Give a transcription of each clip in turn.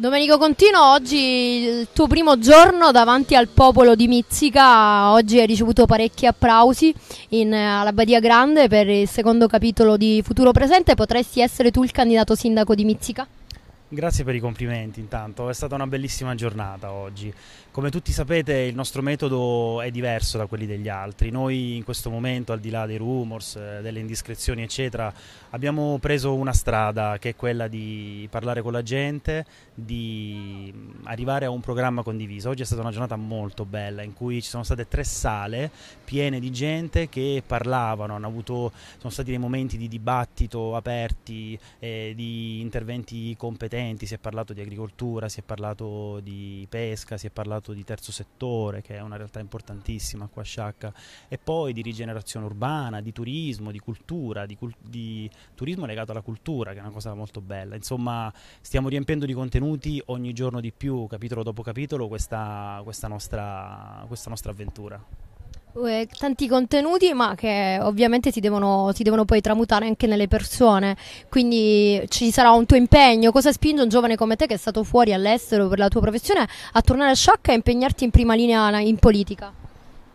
Domenico Contino, oggi il tuo primo giorno davanti al popolo di Mizzica, oggi hai ricevuto parecchi applausi in, alla Badia Grande per il secondo capitolo di Futuro Presente, potresti essere tu il candidato sindaco di Mizzica? Grazie per i complimenti intanto, è stata una bellissima giornata oggi. Come tutti sapete il nostro metodo è diverso da quelli degli altri. Noi in questo momento, al di là dei rumors, eh, delle indiscrezioni eccetera, abbiamo preso una strada che è quella di parlare con la gente, di mm, arrivare a un programma condiviso. Oggi è stata una giornata molto bella in cui ci sono state tre sale piene di gente che parlavano, avuto, sono stati dei momenti di dibattito aperti, eh, di interventi competenti differenti, si è parlato di agricoltura, si è parlato di pesca, si è parlato di terzo settore, che è una realtà importantissima qua a Sciacca, e poi di rigenerazione urbana, di turismo, di cultura, di, cult di turismo legato alla cultura, che è una cosa molto bella. Insomma, stiamo riempiendo di contenuti ogni giorno di più, capitolo dopo capitolo, questa, questa, nostra, questa nostra avventura. Eh, tanti contenuti ma che ovviamente si devono, si devono, poi tramutare anche nelle persone quindi ci sarà un tuo impegno cosa spinge un giovane come te che è stato fuori all'estero per la tua professione a tornare a sciacca e a impegnarti in prima linea in politica?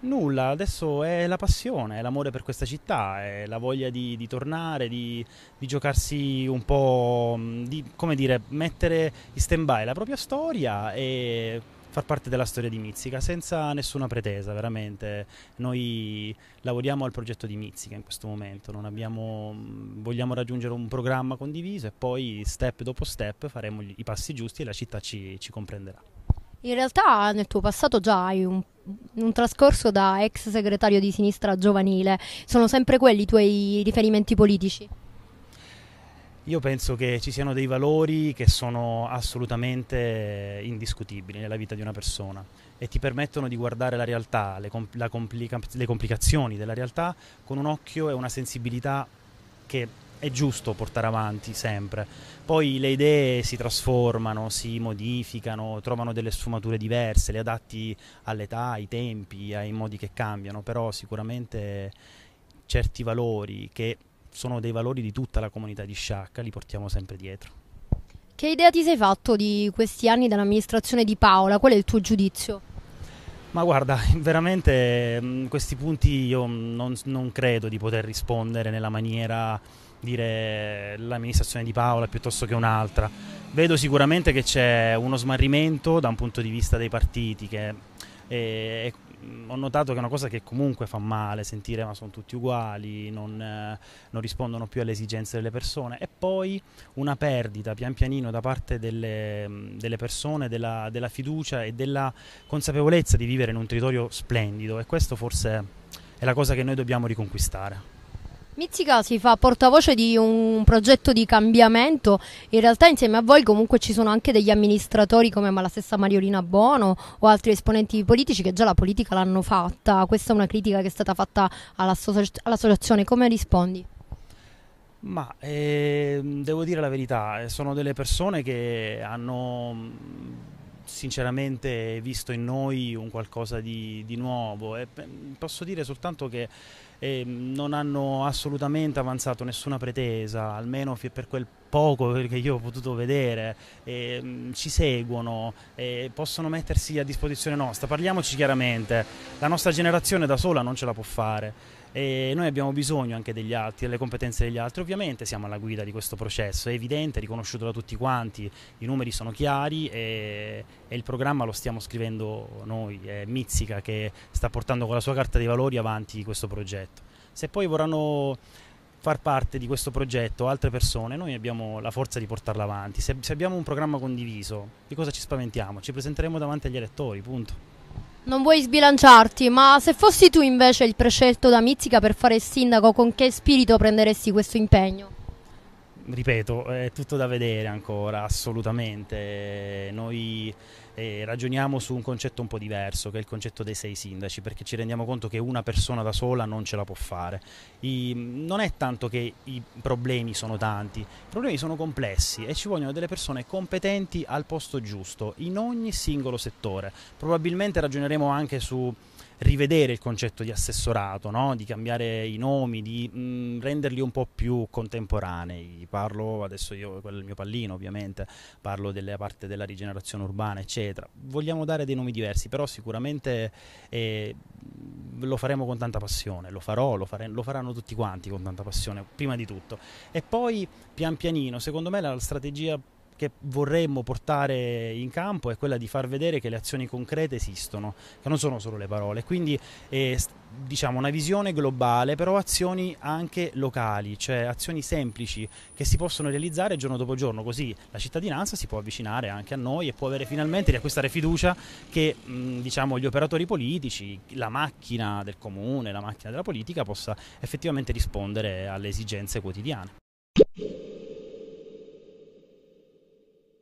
Nulla, adesso è la passione, è l'amore per questa città, è la voglia di, di tornare, di, di, giocarsi un po', mm, di, come dire, mettere in stand by la propria storia e far parte della storia di Mizzica senza nessuna pretesa, veramente. Noi lavoriamo al progetto di Mizzica in questo momento, abbiamo, mm, vogliamo raggiungere un programma condiviso e poi step dopo step faremo i passi giusti e la città ci, ci comprenderà. In realtà nel tuo passato già hai un, un, trascorso da ex segretario di sinistra giovanile, sono sempre quelli i tuoi riferimenti politici? Io penso che ci siano dei valori che sono assolutamente indiscutibili nella vita di una persona e ti permettono di guardare la realtà, le, compl- la complica- le complicazioni della realtà con un occhio e una sensibilità che è giusto portare avanti sempre. Poi le idee si trasformano, si modificano, trovano delle sfumature diverse, le adatti all'età, ai tempi, ai modi che cambiano, però sicuramente certi valori che sono dei valori di tutta la comunità di Sciacca, li portiamo sempre dietro. Che idea ti sei fatto di questi anni dell'amministrazione di Paola? Qual è il tuo giudizio? Ma guarda, veramente mh, mm, questi punti io mm, non, non, credo di poter rispondere nella maniera dire l'amministrazione di Paola piuttosto che un'altra. Vedo sicuramente che c'è uno smarrimento da un punto di vista dei partiti che eh, è Mm, ho notato che è una cosa che comunque fa male sentire ma sono tutti uguali, non, eh, non, rispondono più alle esigenze delle persone e poi una perdita pian pianino da parte delle, mm, delle persone della, della, fiducia e della consapevolezza di vivere in un territorio splendido e questo forse è la cosa che noi dobbiamo riconquistare. Mizzica si fa portavoce di un progetto di cambiamento, in realtà insieme a voi comunque ci sono anche degli amministratori come la stessa Mariolina Bono o altri esponenti politici che già la politica l'hanno fatta, questa è una critica che è stata fatta all'associazione, come rispondi? Ma eh, devo dire la verità, eh, sono delle persone che hanno sinceramente visto in noi un qualcosa di, di nuovo e mm, posso dire soltanto che eh, non hanno assolutamente avanzato nessuna pretesa, almeno per quel poco che io ho potuto vedere, eh, ci seguono, eh, possono mettersi a disposizione nostra, parliamoci chiaramente, la nostra generazione da sola non ce la può fare e noi abbiamo bisogno anche degli altri, delle competenze degli altri, ovviamente siamo alla guida di questo processo, è evidente, è riconosciuto da tutti quanti, i numeri sono chiari e, e il programma lo stiamo scrivendo noi, è Mizzica che sta portando con la sua carta dei valori avanti questo progetto. Se poi vorranno far parte di questo progetto altre persone, noi abbiamo la forza di portarla avanti. Se, se, abbiamo un programma condiviso, di cosa ci spaventiamo? Ci presenteremo davanti agli elettori, punto. Non vuoi sbilanciarti, ma se fossi tu invece il prescelto da Mizzica per fare il sindaco, con che spirito prenderesti questo impegno? ripeto, è tutto da vedere ancora, assolutamente. Noi eh, ragioniamo su un concetto un po' diverso, che è il concetto dei sei sindaci, perché ci rendiamo conto che una persona da sola non ce la può fare. I, non è tanto che i problemi sono tanti, i problemi sono complessi e ci vogliono delle persone competenti al posto giusto, in ogni singolo settore. Probabilmente ragioneremo anche su rivedere il concetto di assessorato, no? di cambiare i nomi, di mh, mm, renderli un po' più contemporanei. Parlo adesso io, quello è il mio pallino ovviamente, parlo della parte della rigenerazione urbana, eccetera. Vogliamo dare dei nomi diversi, però sicuramente eh, lo faremo con tanta passione, lo farò, lo, fare, lo faranno tutti quanti con tanta passione, prima di tutto. E poi pian pianino, secondo me la strategia che vorremmo portare in campo è quella di far vedere che le azioni concrete esistono, che non sono solo le parole. Quindi eh, diciamo una visione globale, però azioni anche locali, cioè azioni semplici che si possono realizzare giorno dopo giorno, così la cittadinanza si può avvicinare anche a noi e può avere finalmente riacquistare fiducia che mh, diciamo, gli operatori politici, la macchina del comune, la macchina della politica possa effettivamente rispondere alle esigenze quotidiane.